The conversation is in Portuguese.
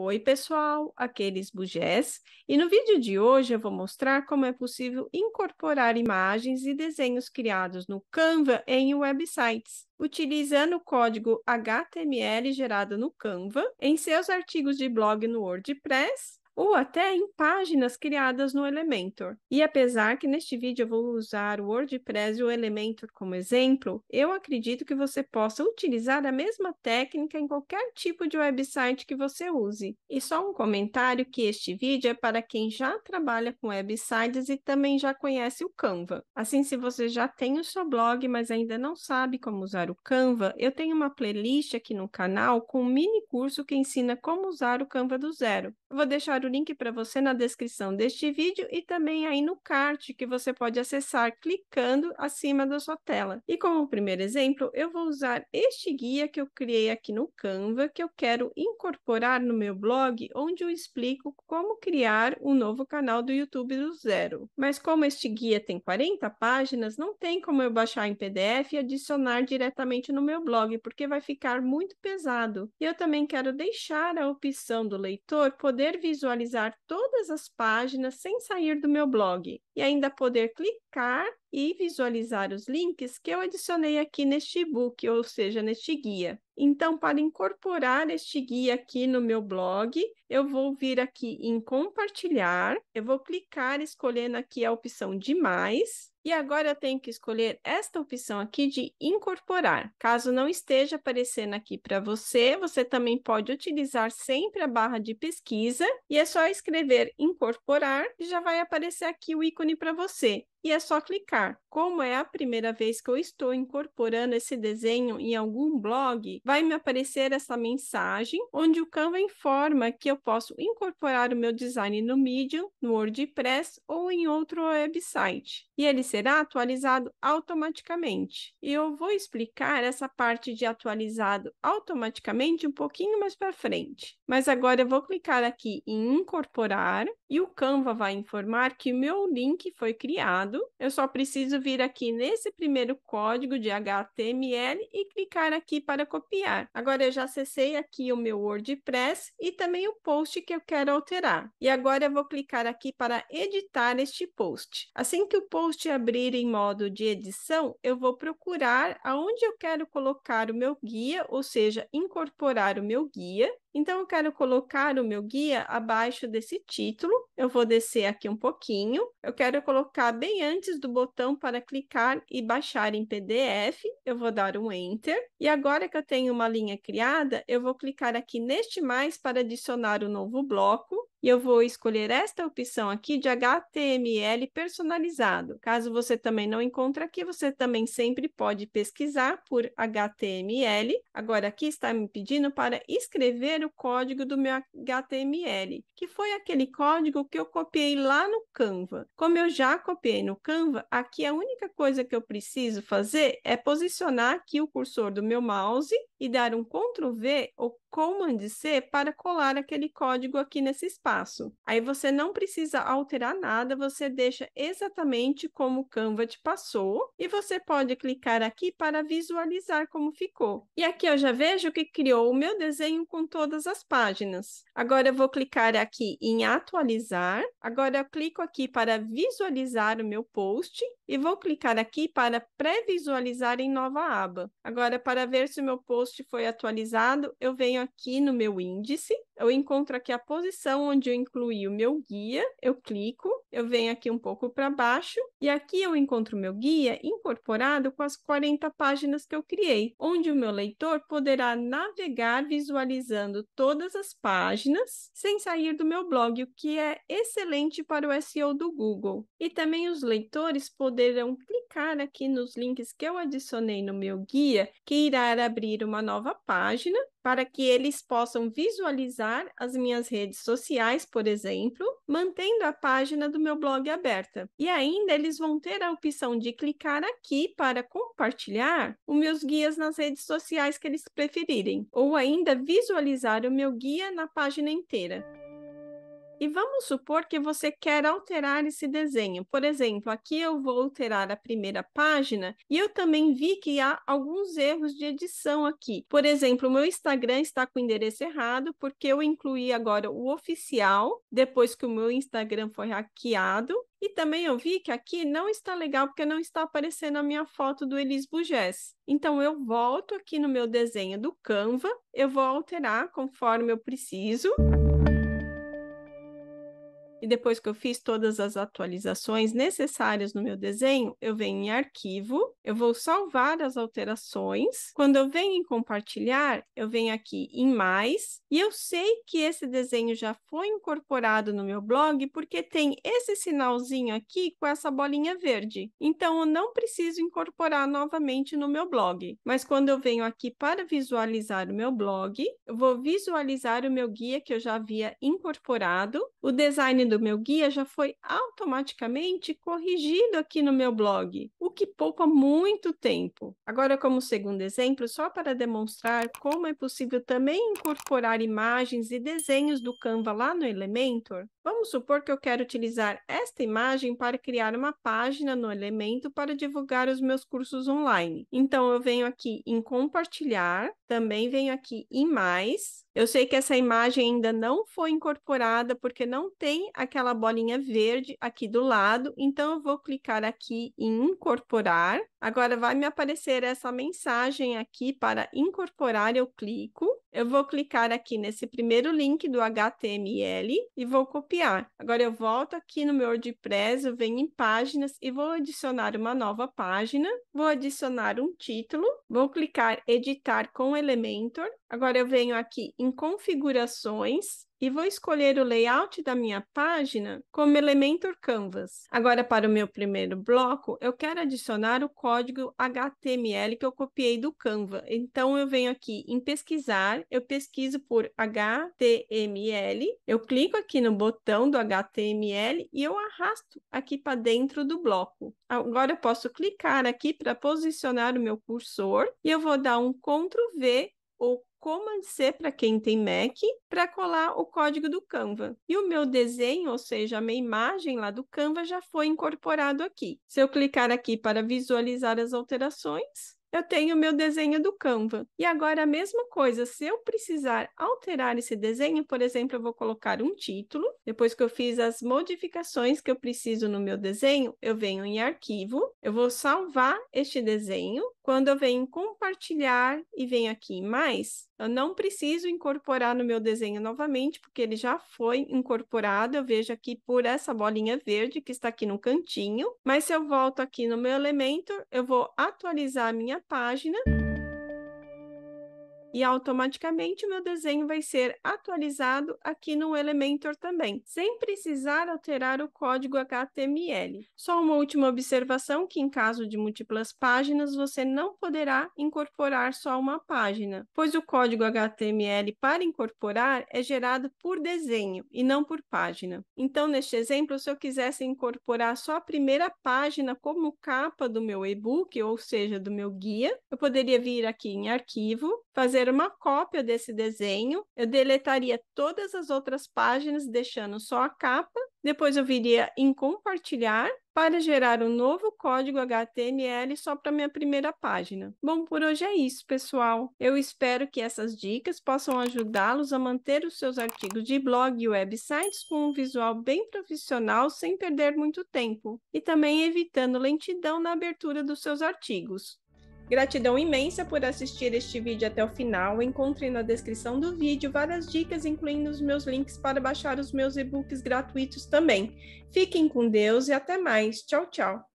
Oi, pessoal, aqueles é Bugés e no vídeo de hoje eu vou mostrar como é possível incorporar imagens e desenhos criados no Canva em websites, utilizando o código HTML gerado no Canva em seus artigos de blog no WordPress ou até em páginas criadas no Elementor. E apesar que neste vídeo eu vou usar o WordPress e o Elementor como exemplo, eu acredito que você possa utilizar a mesma técnica em qualquer tipo de website que você use. E só um comentário que este vídeo é para quem já trabalha com websites e também já conhece o Canva. Assim, se você já tem o seu blog, mas ainda não sabe como usar o Canva, eu tenho uma playlist aqui no canal com um mini curso que ensina como usar o Canva do zero. Eu vou deixar o o link para você na descrição deste vídeo e também aí no card que você pode acessar clicando acima da sua tela. E como primeiro exemplo, eu vou usar este guia que eu criei aqui no Canva, que eu quero incorporar no meu blog, onde eu explico como criar um novo canal do YouTube do zero. Mas como este guia tem 40 páginas, não tem como eu baixar em PDF e adicionar diretamente no meu blog, porque vai ficar muito pesado. E eu também quero deixar a opção do leitor poder visualizar visualizar todas as páginas sem sair do meu blog e ainda poder clicar e visualizar os links que eu adicionei aqui neste e-book, ou seja, neste guia. Então, para incorporar este guia aqui no meu blog, eu vou vir aqui em compartilhar, eu vou clicar escolhendo aqui a opção de mais, e agora eu tenho que escolher esta opção aqui de incorporar. Caso não esteja aparecendo aqui para você, você também pode utilizar sempre a barra de pesquisa e é só escrever incorporar e já vai aparecer aqui o ícone para você e é só clicar. Como é a primeira vez que eu estou incorporando esse desenho em algum blog, vai me aparecer essa mensagem onde o Canva informa que eu posso incorporar o meu design no Medium, no WordPress ou em outro website. E ele será atualizado automaticamente. E eu vou explicar essa parte de atualizado automaticamente um pouquinho mais para frente. Mas agora eu vou clicar aqui em incorporar e o Canva vai informar que o meu link foi criado eu só preciso vir aqui nesse primeiro código de HTML e clicar aqui para copiar. Agora eu já acessei aqui o meu WordPress e também o post que eu quero alterar. E agora eu vou clicar aqui para editar este post. Assim que o post abrir em modo de edição, eu vou procurar aonde eu quero colocar o meu guia, ou seja, incorporar o meu guia. Então, eu quero colocar o meu guia abaixo desse título. Eu vou descer aqui um pouquinho. Eu quero colocar bem antes do botão para clicar e baixar em PDF. Eu vou dar um Enter. E agora que eu tenho uma linha criada, eu vou clicar aqui neste mais para adicionar o um novo bloco e eu vou escolher esta opção aqui de HTML personalizado. Caso você também não encontre aqui, você também sempre pode pesquisar por HTML. Agora aqui está me pedindo para escrever o código do meu HTML, que foi aquele código que eu copiei lá no Canva. Como eu já copiei no Canva, aqui a única coisa que eu preciso fazer é posicionar aqui o cursor do meu mouse e dar um Ctrl V ou Command C para colar aquele código aqui nesse espaço Aí você não precisa alterar nada, você deixa exatamente como o Canva te passou e você pode clicar aqui para visualizar como ficou. E aqui eu já vejo que criou o meu desenho com todas as páginas. Agora eu vou clicar aqui em atualizar. Agora eu clico aqui para visualizar o meu post e vou clicar aqui para pré-visualizar em nova aba. Agora para ver se o meu post foi atualizado, eu venho aqui no meu índice eu encontro aqui a posição onde eu incluí o meu guia, eu clico, eu venho aqui um pouco para baixo e aqui eu encontro o meu guia incorporado com as 40 páginas que eu criei, onde o meu leitor poderá navegar visualizando todas as páginas sem sair do meu blog, o que é excelente para o SEO do Google. E também os leitores poderão clicar aqui nos links que eu adicionei no meu guia, que irá abrir uma nova página para que eles possam visualizar as minhas redes sociais, por exemplo, mantendo a página do meu blog aberta. E ainda eles vão ter a opção de clicar aqui para compartilhar os meus guias nas redes sociais que eles preferirem, ou ainda visualizar o meu guia na página inteira. E vamos supor que você quer alterar esse desenho. Por exemplo, aqui eu vou alterar a primeira página e eu também vi que há alguns erros de edição aqui. Por exemplo, o meu Instagram está com o endereço errado porque eu incluí agora o oficial depois que o meu Instagram foi hackeado. E também eu vi que aqui não está legal porque não está aparecendo a minha foto do Elis Bugés. Então eu volto aqui no meu desenho do Canva, eu vou alterar conforme eu preciso. E depois que eu fiz todas as atualizações necessárias no meu desenho, eu venho em arquivo, eu vou salvar as alterações. Quando eu venho em compartilhar, eu venho aqui em mais, e eu sei que esse desenho já foi incorporado no meu blog porque tem esse sinalzinho aqui com essa bolinha verde. Então eu não preciso incorporar novamente no meu blog. Mas quando eu venho aqui para visualizar o meu blog, eu vou visualizar o meu guia que eu já havia incorporado, o design do meu guia já foi automaticamente corrigido aqui no meu blog, o que poupa muito tempo. Agora, como segundo exemplo, só para demonstrar como é possível também incorporar imagens e desenhos do Canva lá no Elementor, vamos supor que eu quero utilizar esta imagem para criar uma página no Elementor para divulgar os meus cursos online. Então, eu venho aqui em compartilhar, também venho aqui em mais, eu sei que essa imagem ainda não foi incorporada porque não tem aquela bolinha verde aqui do lado, então eu vou clicar aqui em incorporar. Agora vai me aparecer essa mensagem aqui para incorporar, eu clico. Eu vou clicar aqui nesse primeiro link do HTML e vou copiar. Agora eu volto aqui no meu WordPress, eu venho em páginas e vou adicionar uma nova página. Vou adicionar um título, vou clicar editar com Elementor. Agora eu venho aqui em em configurações e vou escolher o layout da minha página como Elementor Canvas. Agora, para o meu primeiro bloco, eu quero adicionar o código HTML que eu copiei do Canva. Então, eu venho aqui em pesquisar, eu pesquiso por HTML, eu clico aqui no botão do HTML e eu arrasto aqui para dentro do bloco. Agora, eu posso clicar aqui para posicionar o meu cursor e eu vou dar um Ctrl V ou como C para quem tem Mac, para colar o código do Canva. E o meu desenho, ou seja, a minha imagem lá do Canva já foi incorporado aqui. Se eu clicar aqui para visualizar as alterações, eu tenho o meu desenho do Canva. E agora a mesma coisa, se eu precisar alterar esse desenho, por exemplo, eu vou colocar um título, depois que eu fiz as modificações que eu preciso no meu desenho, eu venho em arquivo, eu vou salvar este desenho, quando eu venho em compartilhar e venho aqui em mais, eu não preciso incorporar no meu desenho novamente, porque ele já foi incorporado. Eu vejo aqui por essa bolinha verde que está aqui no cantinho. Mas se eu volto aqui no meu elemento, eu vou atualizar a minha página e automaticamente o meu desenho vai ser atualizado aqui no Elementor também, sem precisar alterar o código HTML. Só uma última observação que em caso de múltiplas páginas você não poderá incorporar só uma página, pois o código HTML para incorporar é gerado por desenho e não por página. Então, neste exemplo, se eu quisesse incorporar só a primeira página como capa do meu e-book, ou seja, do meu guia, eu poderia vir aqui em arquivo, fazer uma cópia desse desenho, eu deletaria todas as outras páginas, deixando só a capa, depois eu viria em compartilhar para gerar um novo código HTML só para minha primeira página. Bom, por hoje é isso, pessoal. Eu espero que essas dicas possam ajudá-los a manter os seus artigos de blog e websites com um visual bem profissional sem perder muito tempo e também evitando lentidão na abertura dos seus artigos. Gratidão imensa por assistir este vídeo até o final. Encontre na descrição do vídeo várias dicas, incluindo os meus links para baixar os meus e-books gratuitos também. Fiquem com Deus e até mais. Tchau, tchau.